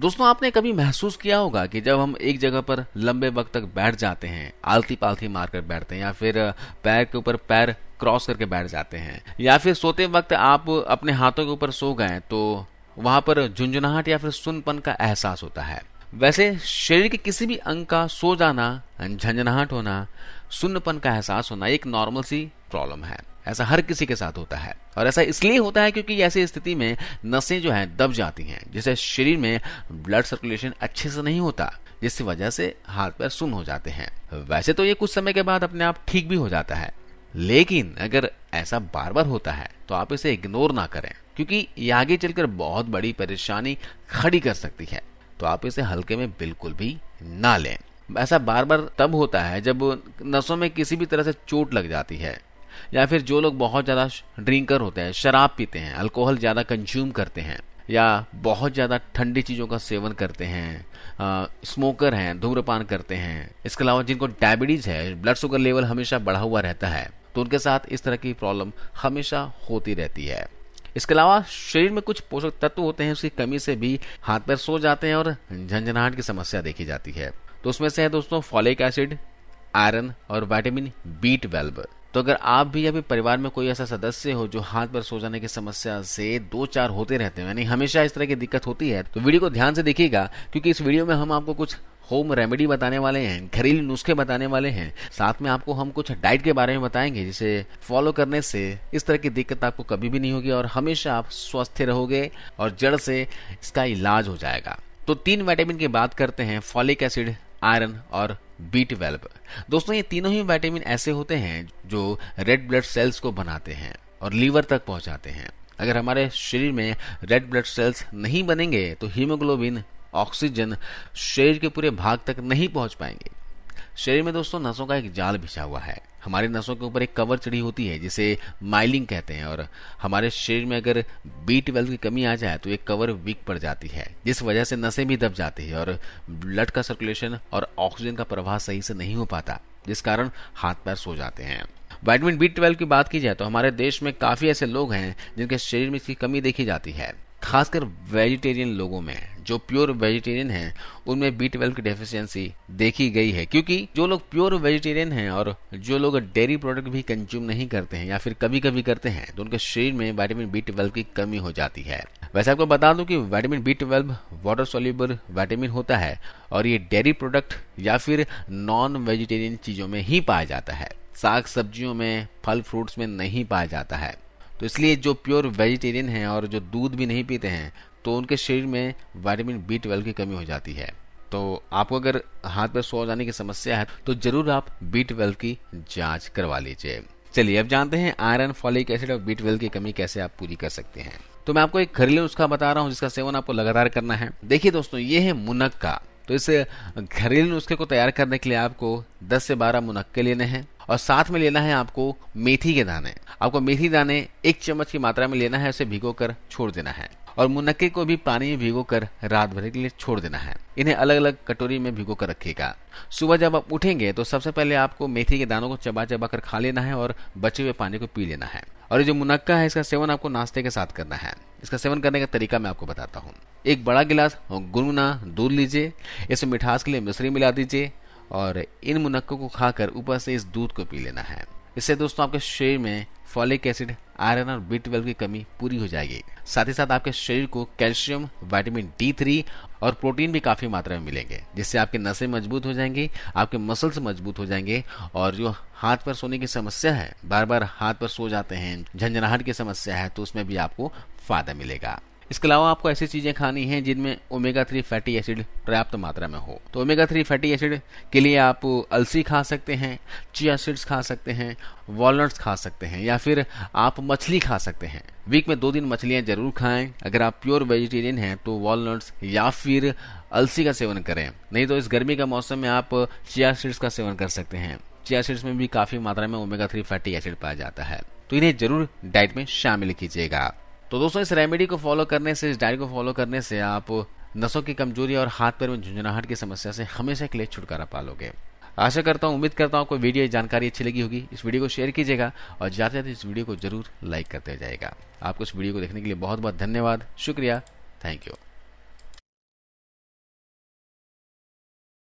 दोस्तों आपने कभी महसूस किया होगा कि जब हम एक जगह पर लंबे वक्त तक बैठ जाते हैं आलती पालती मारकर बैठते हैं या फिर पैर के ऊपर पैर क्रॉस करके बैठ जाते हैं या फिर सोते वक्त आप अपने हाथों के ऊपर सो गए तो वहां पर झुंझुनाहट या फिर सुनपन का एहसास होता है वैसे शरीर के किसी भी अंग का सो जाना झंझनाहट होना सुन्नपन का एहसास होना एक नॉर्मल सी प्रॉब्लम है ऐसा हर किसी के साथ होता है और ऐसा इसलिए होता है क्योंकि ऐसी स्थिति में नसें जो हैं दब जाती हैं जिससे शरीर में ब्लड सर्कुलेशन अच्छे से नहीं होता जिसकी वजह से हाथ पैर सुन हो जाते हैं वैसे तो ये कुछ समय के बाद अपने आप ठीक भी हो जाता है लेकिन अगर ऐसा बार बार होता है तो आप इसे इग्नोर ना करें क्योंकि ये आगे चलकर बहुत बड़ी परेशानी खड़ी कर सकती है तो आप इसे हल्के में बिल्कुल भी ना लें ऐसा बार बार तब होता है जब नसों में किसी भी तरह से चोट लग जाती है या फिर जो लोग बहुत ज़्यादा ड्रिंकर होते हैं शराब पीते हैं अल्कोहल ज़्यादा कंज्यूम करते हैं या बहुत ज़्यादा ठंडी चीज़ों का सेवन करते हैं आ, स्मोकर हैं धूम्रपान करते हैं इसके अलावा जिनको डायबिटीज़ है ब्लड शुगर लेवल हमेशा बढ़ा हुआ रहता है तो उनके साथ इस तरह की प्रॉब्लम हमेशा होती रहती है इसके अलावा शरीर में कुछ पोषक तत्व होते हैं उसकी कमी से भी हाथ पैर सो जाते हैं और झंझनाहट की समस्या देखी जाती है तो उसमें से है दोस्तों फॉलिक एसिड आयरन और वाइटामिन बी ट्वेल्व तो अगर आप भी अभी परिवार में कोई ऐसा सदस्य हो जो हाथ पर सो जाने की समस्या से दो चार होते रहते हैं यानी हमेशा इस तरह की दिक्कत होती है तो वीडियो को ध्यान से देखिएगा क्योंकि इस वीडियो में हम आपको कुछ होम रेमेडी बताने वाले हैं घरेलू नुस्खे बताने वाले हैं साथ में आपको हम कुछ डाइट के बारे में बताएंगे जिसे फॉलो करने से इस तरह की दिक्कत आपको कभी भी नहीं होगी और हमेशा आप स्वस्थ रहोगे और जड़ से इसका इलाज हो जाएगा तो तीन विटामिन की बात करते हैं फॉलिक एसिड आयरन और बी ट्वेल्व दोस्तों ये तीनों ही वाइटामिन ऐसे होते हैं जो रेड ब्लड सेल्स को बनाते हैं और लीवर तक पहुंचाते हैं अगर हमारे शरीर में रेड ब्लड सेल्स नहीं बनेंगे तो हीमोग्लोबिन ऑक्सीजन शरीर के पूरे भाग तक नहीं पहुंच पाएंगे शरीर में दोस्तों नसों का एक जाल बिछा हुआ है हमारे नसों के ऊपर एक कवर चढ़ी होती है जिसे माइलिंग कहते हैं और हमारे शरीर में अगर बी ट्वेल्व की कमी आ जाए तो एक कवर वीक पड़ जाती है जिस वजह से नसें भी दब जाती है और ब्लड का सर्कुलेशन और ऑक्सीजन का प्रवाह सही से नहीं हो पाता जिस कारण हाथ पैर सो जाते हैं वाइटमिन बी ट्वेल्व की बात की जाए तो हमारे देश में काफी ऐसे लोग हैं जिनके शरीर में इसकी कमी देखी जाती है खासकर वेजिटेरियन लोगों में जो प्योर वेजिटेरियन हैं उनमें बी ट्वेल्व की डेफिशिएंसी देखी गई है क्योंकि जो लोग प्योर वेजिटेरियन हैं और जो लोग डेयरी प्रोडक्ट भी कंज्यूम नहीं करते हैं या फिर कभी कभी करते हैं तो उनके शरीर में वाइटामिन बी ट्वेल्व की कमी हो जाती है वैसे आपको बता दूं कि vitamin B twelve water soluble vitamin होता है और ये डेयरी प्रोडक्ट या फिर नॉन वेजिटेरियन चीज़ों में ही पाया जाता है साग सब्जियों में फल फ्रूट्स में नहीं पाया जाता है तो इसलिए जो प्योर वेजिटेरियन हैं और जो दूध भी नहीं पीते हैं तो उनके शरीर में वाइटामिन बी ट्वेल्व की कमी हो जाती है तो आपको अगर हाथ पर सो जाने की समस्या है तो जरूर आप बी ट्वेल्व की जांच करवा लीजिए चलिए अब जानते हैं आयरन फॉलिक एसिड और बी ट्वेल्व की कमी कैसे आप पूरी कर सकते हैं तो मैं आपको एक घरेलू नुस्खा बता रहा हूँ जिसका सेवन आपको लगातार करना है देखिए दोस्तों ये है मुनक्का तो इस घरेलू नुस्खे को तैयार करने के लिए आपको 10 से 12 मुनक्के लेने हैं और साथ में लेना है आपको मेथी के दाने आपको मेथी दाने एक चम्मच की मात्रा में लेना है उसे भिगो कर छोड़ देना है और मुनक्के को भी पानी में भिगो कर रात भर के लिए छोड़ देना है इन्हें अलग अलग कटोरी में भिगो कर रखेगा सुबह जब आप उठेंगे तो सबसे पहले आपको मेथी के दानों को चबा चबा कर खा लेना है और बचे हुए पानी को पी लेना है और ये जो मुनक्का है इसका सेवन आपको नाश्ते के साथ करना है इसका सेवन करने का तरीका मैं आपको बताता हूँ एक बड़ा गिलास गुनगुना दूध लीजिए इसे मिठास के लिए मिश्री मिला दीजिए और इन मुनक्कों को खाकर ऊपर से इस दूध को पी लेना है इससे दोस्तों आपके शरीर में फॉलिक एसिड आयरन और बी ट्वेल्व की कमी पूरी हो जाएगी साथ ही साथ आपके शरीर को कैल्शियम विटामिन डी थ्री और प्रोटीन भी काफ़ी मात्रा में मिलेंगे जिससे आपके नसें मजबूत हो जाएंगी आपके मसल्स मजबूत हो जाएंगे और जो हाथ पर सोने की समस्या है बार बार हाथ पर सो जाते हैं झंझनाहट की समस्या है तो उसमें भी आपको फायदा मिलेगा इसके अलावा आपको ऐसी चीज़ें खानी हैं जिनमें ओमेगा थ्री फैटी एसिड पर्याप्त मात्रा में हो तो ओमेगा थ्री फैटी एसिड के लिए आप अलसी खा सकते हैं चिया सीड्स खा सकते हैं वॉलट्स खा सकते हैं या फिर आप मछली खा सकते हैं वीक में दो दिन मछलियाँ जरूर खाएं अगर आप प्योर वेजिटेरियन हैं तो वॉलट्स या फिर अलसी का सेवन करें नहीं तो इस गर्मी का मौसम में आप चिया सीड्स का सेवन कर सकते हैं चिया सीड्स में भी काफ़ी मात्रा में ओमेगा थ्री फैटी एसिड पाया जाता है तो इन्हें जरूर डाइट में शामिल कीजिएगा तो दोस्तों इस रेमेडी को फॉलो करने से इस डायरी को फॉलो करने से आप नसों की कमजोरी और हाथ पैर में झुंझुनाहट की समस्या से हमेशा के लिए छुटकारा पा लोगे आशा करता हूँ उम्मीद करता हूँ कोई वीडियो जानकारी अच्छी लगी होगी इस वीडियो को शेयर कीजिएगा और जाते जाते इस वीडियो को जरूर लाइक करते जाएगा आपको इस वीडियो को देखने के लिए बहुत बहुत धन्यवाद शुक्रिया थैंक यू